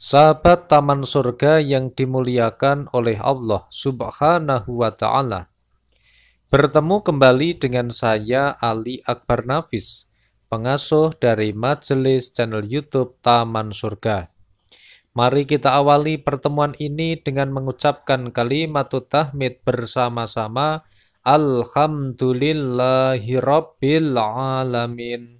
sahabat taman surga yang dimuliakan oleh Allah Subhanahu wa Ta'ala. Bertemu kembali dengan saya, Ali Akbar Nafis, pengasuh dari majelis channel YouTube Taman Surga. Mari kita awali pertemuan ini dengan mengucapkan kalimat tahmid bersama-sama. Alhamdulillahirabbil alamin.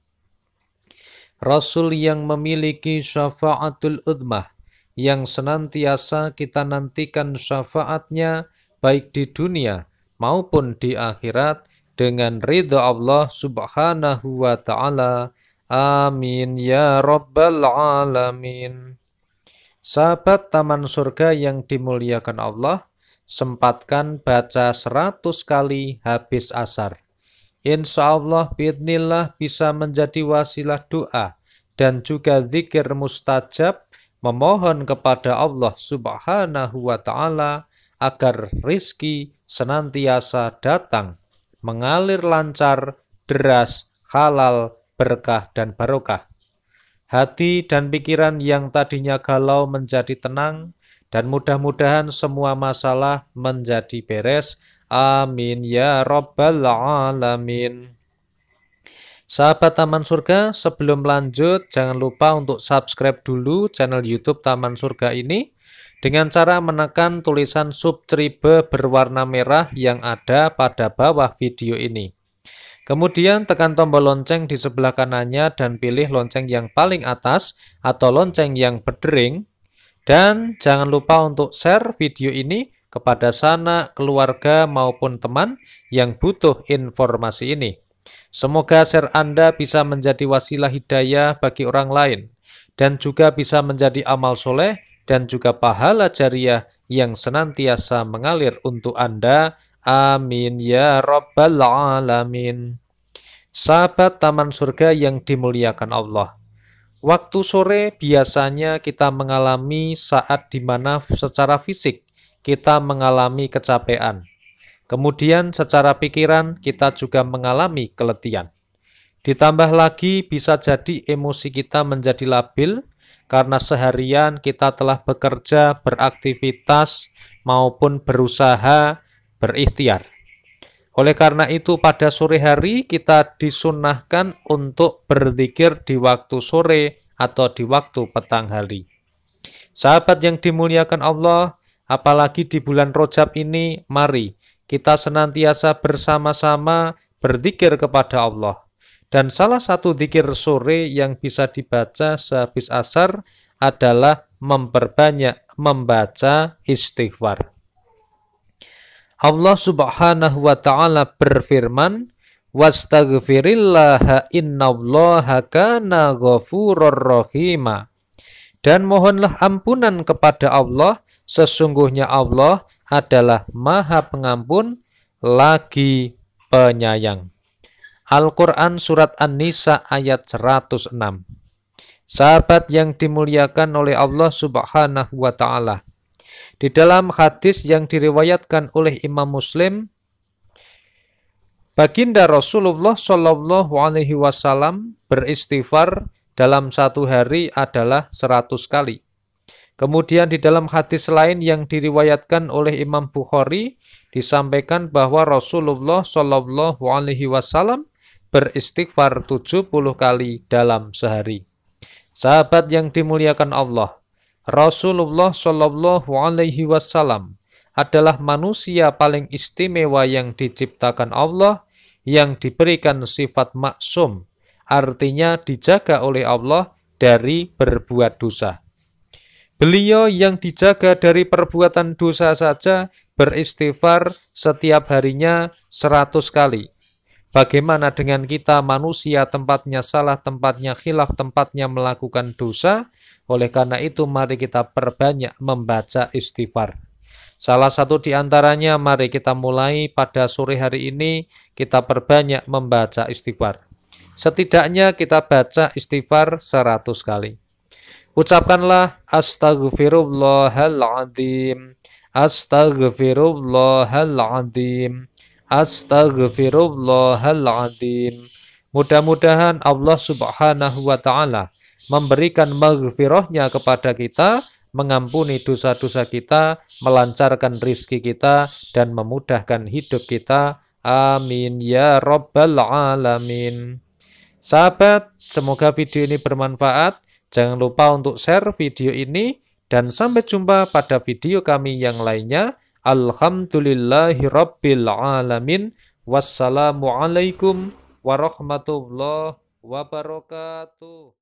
Rasul yang memiliki syafaatul udmah, yang senantiasa kita nantikan syafaatnya baik di dunia maupun di akhirat dengan ridha Allah subhanahu wa ta'ala. Amin ya rabbal alamin. Sahabat Taman Surga yang dimuliakan Allah, sempatkan baca 100 kali habis asar. Insya Allah bidnillah bisa menjadi wasilah doa dan juga zikir mustajab memohon kepada Allah subhanahu wa ta'ala agar rizki senantiasa datang, mengalir lancar, deras, halal, berkah dan barokah. Hati dan pikiran yang tadinya galau menjadi tenang, dan mudah-mudahan semua masalah menjadi beres Amin ya Robbal Alamin. Sahabat Taman Surga, sebelum lanjut, jangan lupa untuk subscribe dulu channel YouTube Taman Surga ini dengan cara menekan tulisan subscribe berwarna merah yang ada pada bawah video ini. Kemudian tekan tombol lonceng di sebelah kanannya dan pilih lonceng yang paling atas atau lonceng yang berdering. Dan jangan lupa untuk share video ini kepada sanak, keluarga, maupun teman yang butuh informasi ini. Semoga share Anda bisa menjadi wasilah hidayah bagi orang lain dan juga bisa menjadi amal soleh dan juga pahala jariah yang senantiasa mengalir untuk Anda. Amin ya Rabbal Alamin. Sahabat Taman Surga yang dimuliakan Allah. Waktu sore biasanya kita mengalami saat di mana secara fisik kita mengalami kecapean. Kemudian secara pikiran kita juga mengalami keletihan. Ditambah lagi bisa jadi emosi kita menjadi labil karena seharian kita telah bekerja, beraktivitas maupun berusaha berikhtiar. Oleh karena itu pada sore hari kita disunahkan untuk berzikir di waktu sore atau di waktu petang hari. Sahabat yang dimuliakan Allah, Apalagi di bulan Rojab ini, mari kita senantiasa bersama-sama berzikir kepada Allah. Dan salah satu zikir sore yang bisa dibaca sehabis asar adalah memperbanyak membaca istighfar. Allah Subhanahu wa taala berfirman, "Wastaghfirillaha innallaha kana ghafurur rahima." Dan mohonlah ampunan kepada Allah Sesungguhnya Allah adalah Maha Pengampun lagi penyayang. Al-Qur'an surat An-Nisa ayat 106. Sahabat yang dimuliakan oleh Allah Subhanahu wa taala. Di dalam hadis yang diriwayatkan oleh Imam Muslim Baginda Rasulullah Shallallahu Alaihi Wasallam beristighfar dalam satu hari adalah 100 kali. Kemudian di dalam hadis lain yang diriwayatkan oleh Imam Bukhari disampaikan bahwa Rasulullah Shallallahu Alaihi Wasallam beristighfar 70 kali dalam sehari. Sahabat yang dimuliakan Allah, Rasulullah Shallallahu Alaihi Wasallam adalah manusia paling istimewa yang diciptakan Allah yang diberikan sifat maksum, artinya dijaga oleh Allah dari berbuat dosa. Beliau yang dijaga dari perbuatan dosa saja beristighfar setiap harinya seratus kali. Bagaimana dengan kita manusia tempatnya salah, tempatnya khilaf, tempatnya melakukan dosa? Oleh karena itu mari kita perbanyak membaca istighfar. Salah satu di antaranya mari kita mulai pada sore hari ini kita perbanyak membaca istighfar. Setidaknya kita baca istighfar seratus kali. Ucapkanlah astagfirullahaladzim. Astagfirullahaladzim. Astagfirullahaladzim. Mudah-mudahan Allah subhanahu wa ta'ala memberikan maghfirahnya kepada kita, mengampuni dosa-dosa kita, melancarkan rizki kita, dan memudahkan hidup kita. Amin ya Rabbal Alamin. Sahabat, semoga video ini bermanfaat. Jangan lupa untuk share video ini dan sampai jumpa pada video kami yang lainnya. Alhamdulillahirabbil alamin. Wassalamualaikum warahmatullahi wabarakatuh.